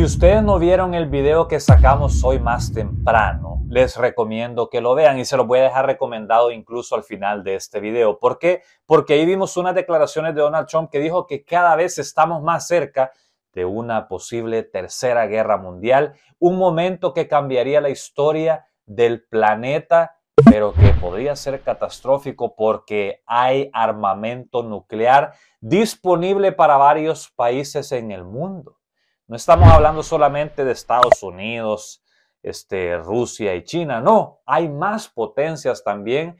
Si ustedes no vieron el video que sacamos hoy más temprano, les recomiendo que lo vean y se lo voy a dejar recomendado incluso al final de este video. ¿Por qué? Porque ahí vimos unas declaraciones de Donald Trump que dijo que cada vez estamos más cerca de una posible tercera guerra mundial, un momento que cambiaría la historia del planeta, pero que podría ser catastrófico porque hay armamento nuclear disponible para varios países en el mundo. No estamos hablando solamente de Estados Unidos, este, Rusia y China, no, hay más potencias también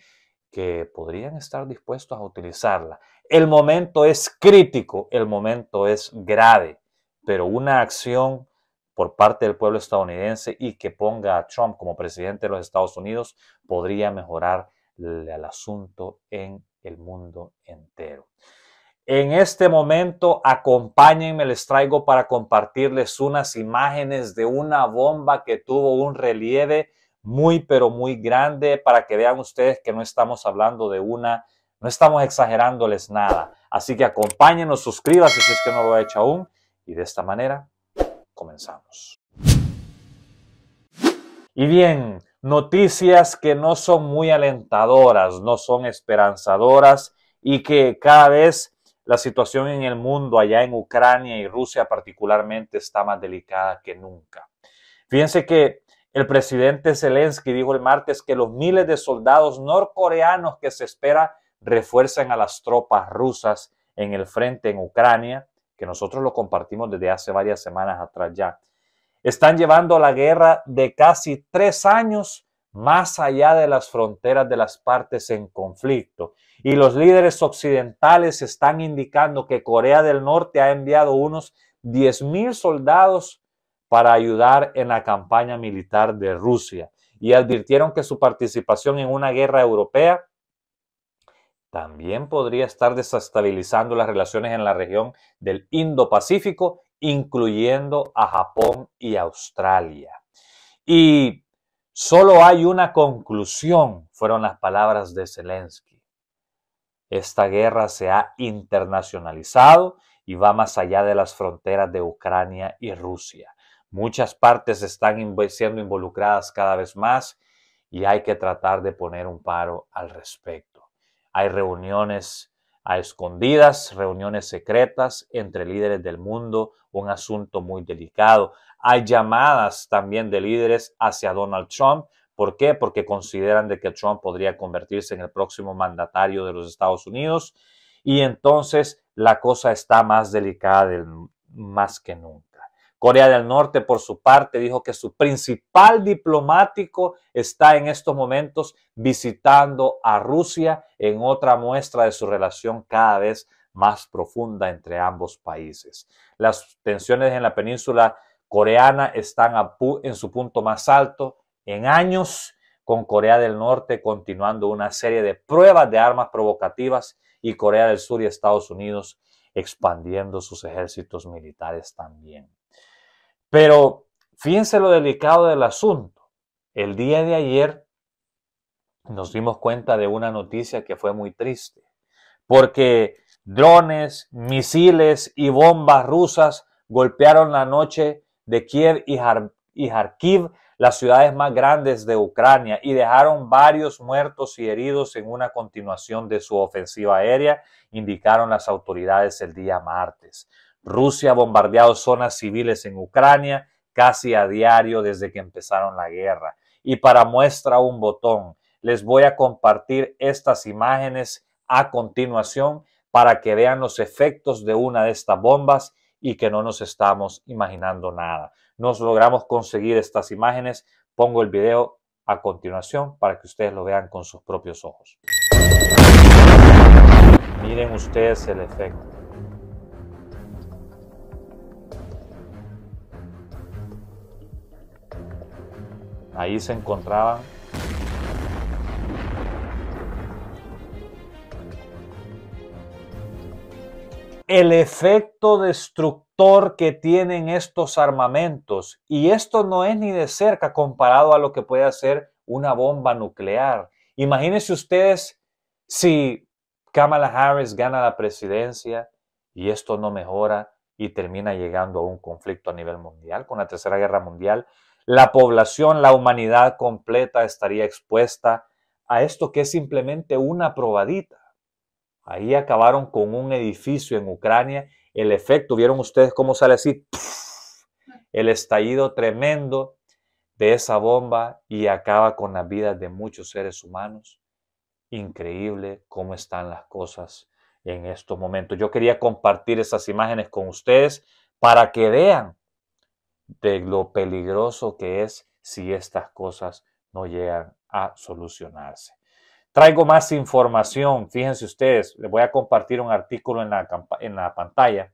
que podrían estar dispuestos a utilizarla. El momento es crítico, el momento es grave, pero una acción por parte del pueblo estadounidense y que ponga a Trump como presidente de los Estados Unidos podría mejorar el asunto en el mundo entero. En este momento, acompáñenme, les traigo para compartirles unas imágenes de una bomba que tuvo un relieve muy, pero muy grande para que vean ustedes que no estamos hablando de una, no estamos exagerándoles nada. Así que acompáñenos, suscríbanse si es que no lo ha hecho aún y de esta manera comenzamos. Y bien, noticias que no son muy alentadoras, no son esperanzadoras y que cada vez la situación en el mundo, allá en Ucrania y Rusia particularmente, está más delicada que nunca. Fíjense que el presidente Zelensky dijo el martes que los miles de soldados norcoreanos que se espera refuercen a las tropas rusas en el frente en Ucrania, que nosotros lo compartimos desde hace varias semanas atrás ya. Están llevando la guerra de casi tres años más allá de las fronteras de las partes en conflicto. Y los líderes occidentales están indicando que Corea del Norte ha enviado unos 10.000 soldados para ayudar en la campaña militar de Rusia. Y advirtieron que su participación en una guerra europea también podría estar desestabilizando las relaciones en la región del Indo-Pacífico, incluyendo a Japón y Australia. Y Solo hay una conclusión, fueron las palabras de Zelensky. Esta guerra se ha internacionalizado y va más allá de las fronteras de Ucrania y Rusia. Muchas partes están siendo involucradas cada vez más y hay que tratar de poner un paro al respecto. Hay reuniones a escondidas, reuniones secretas entre líderes del mundo, un asunto muy delicado. Hay llamadas también de líderes hacia Donald Trump. ¿Por qué? Porque consideran de que Trump podría convertirse en el próximo mandatario de los Estados Unidos y entonces la cosa está más delicada del, más que nunca. Corea del Norte, por su parte, dijo que su principal diplomático está en estos momentos visitando a Rusia en otra muestra de su relación cada vez más profunda entre ambos países. Las tensiones en la península coreana están en su punto más alto en años, con Corea del Norte continuando una serie de pruebas de armas provocativas y Corea del Sur y Estados Unidos expandiendo sus ejércitos militares también. Pero fíjense lo delicado del asunto. El día de ayer nos dimos cuenta de una noticia que fue muy triste, porque drones, misiles y bombas rusas golpearon la noche de Kiev y, Kharkiv, las ciudades más grandes de Ucrania, y dejaron varios muertos y heridos en una continuación de su ofensiva aérea, indicaron las autoridades el día martes. Rusia ha bombardeado zonas civiles en Ucrania casi a diario desde que empezaron la guerra. Y para muestra un botón, les voy a compartir estas imágenes a continuación para que vean los efectos de una de estas bombas y que no nos estamos imaginando nada. Nos logramos conseguir estas imágenes. Pongo el video a continuación para que ustedes lo vean con sus propios ojos. Miren ustedes el efecto. Ahí se encontraban el efecto destructor que tienen estos armamentos. Y esto no es ni de cerca comparado a lo que puede hacer una bomba nuclear. Imagínense ustedes si Kamala Harris gana la presidencia y esto no mejora y termina llegando a un conflicto a nivel mundial con la Tercera Guerra Mundial la población, la humanidad completa estaría expuesta a esto que es simplemente una probadita. Ahí acabaron con un edificio en Ucrania. El efecto, ¿vieron ustedes cómo sale así? El estallido tremendo de esa bomba y acaba con la vida de muchos seres humanos. Increíble cómo están las cosas en estos momentos. Yo quería compartir esas imágenes con ustedes para que vean de lo peligroso que es si estas cosas no llegan a solucionarse. Traigo más información, fíjense ustedes, les voy a compartir un artículo en la, en la pantalla.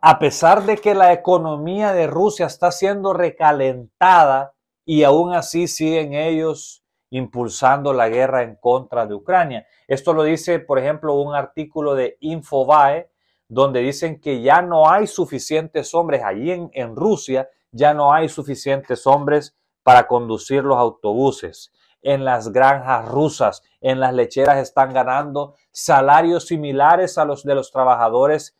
A pesar de que la economía de Rusia está siendo recalentada y aún así siguen ellos impulsando la guerra en contra de Ucrania. Esto lo dice, por ejemplo, un artículo de Infobae donde dicen que ya no hay suficientes hombres, allí en, Rusia ya no hay suficientes hombres para conducir los autobuses. En las granjas rusas, en las lecheras están ganando salarios similares a los de los trabajadores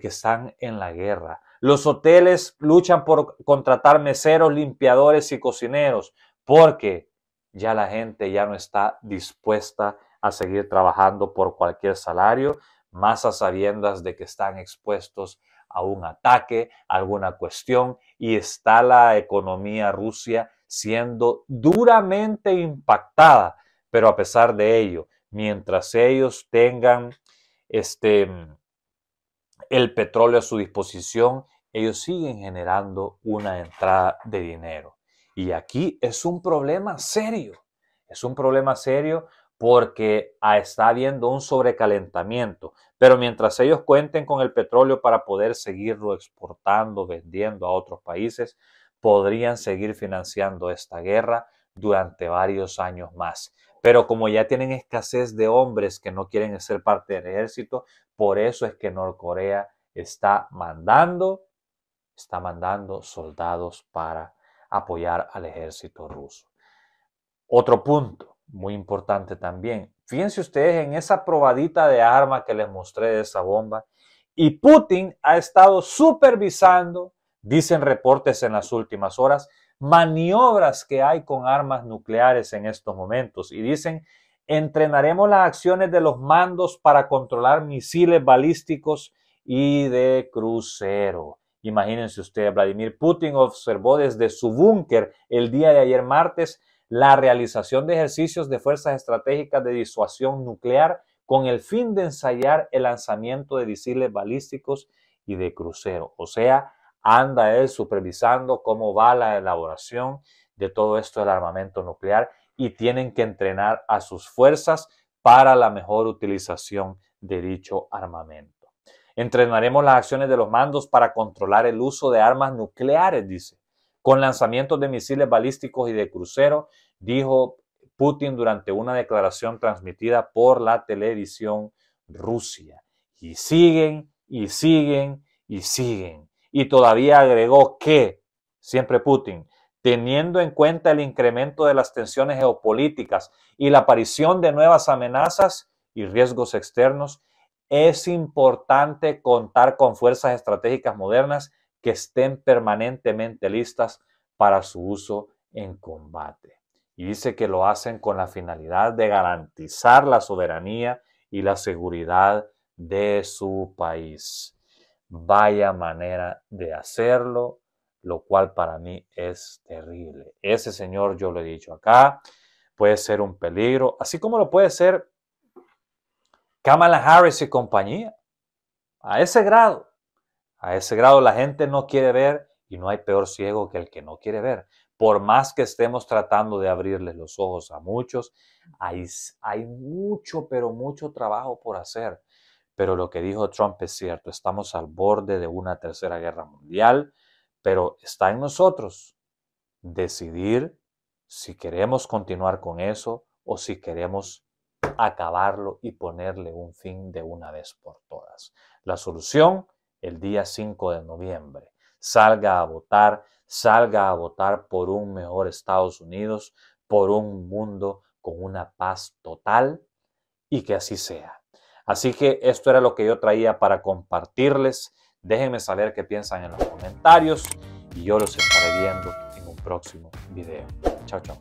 que están en la guerra. Los hoteles luchan por contratar meseros, limpiadores y cocineros, porque ya la gente ya no está dispuesta a seguir trabajando por cualquier salario, más a sabiendas de que están expuestos a un ataque, a alguna cuestión, y está la economía rusa siendo duramente impactada, pero a pesar de ello, mientras ellos tengan este, el petróleo a su disposición, ellos siguen generando una entrada de dinero. Y aquí es un problema serio, es un problema serio porque ah, está habiendo un sobrecalentamiento. Pero mientras ellos cuenten con el petróleo para poder seguirlo exportando, vendiendo a otros países, podrían seguir financiando esta guerra durante varios años más. Pero como ya tienen escasez de hombres que no quieren ser parte del ejército, por eso es que Norcorea está mandando, está mandando soldados para apoyar al ejército ruso. Otro punto, muy importante también. Fíjense ustedes en esa probadita de arma que les mostré de esa bomba. Y Putin ha estado supervisando, dicen reportes en las últimas horas, maniobras que hay con armas nucleares en estos momentos. Y dicen, entrenaremos las acciones de los mandos para controlar misiles balísticos y de crucero. Imagínense ustedes, Vladimir Putin observó desde su búnker el día de ayer martes la realización de ejercicios de fuerzas estratégicas de disuasión nuclear con el fin de ensayar el lanzamiento de disiles balísticos y de crucero. O sea, anda él supervisando cómo va la elaboración de todo esto del armamento nuclear y tienen que entrenar a sus fuerzas para la mejor utilización de dicho armamento. Entrenaremos las acciones de los mandos para controlar el uso de armas nucleares, dice con lanzamientos de misiles balísticos y de crucero, dijo Putin durante una declaración transmitida por la televisión Rusia. Y siguen, y siguen, y siguen. Y todavía agregó que, siempre Putin, teniendo en cuenta el incremento de las tensiones geopolíticas y la aparición de nuevas amenazas y riesgos externos, es importante contar con fuerzas estratégicas modernas que estén permanentemente listas para su uso en combate. Y dice que lo hacen con la finalidad de garantizar la soberanía y la seguridad de su país. Vaya manera de hacerlo, lo cual para mí es terrible. Ese señor, yo lo he dicho acá, puede ser un peligro, así como lo puede ser Kamala Harris y compañía, a ese grado. A ese grado la gente no quiere ver y no hay peor ciego que el que no quiere ver. Por más que estemos tratando de abrirles los ojos a muchos, hay, hay mucho, pero mucho trabajo por hacer. Pero lo que dijo Trump es cierto, estamos al borde de una tercera guerra mundial, pero está en nosotros decidir si queremos continuar con eso o si queremos acabarlo y ponerle un fin de una vez por todas. La solución el día 5 de noviembre. Salga a votar, salga a votar por un mejor Estados Unidos, por un mundo con una paz total y que así sea. Así que esto era lo que yo traía para compartirles. Déjenme saber qué piensan en los comentarios y yo los estaré viendo en un próximo video. Chao, chao.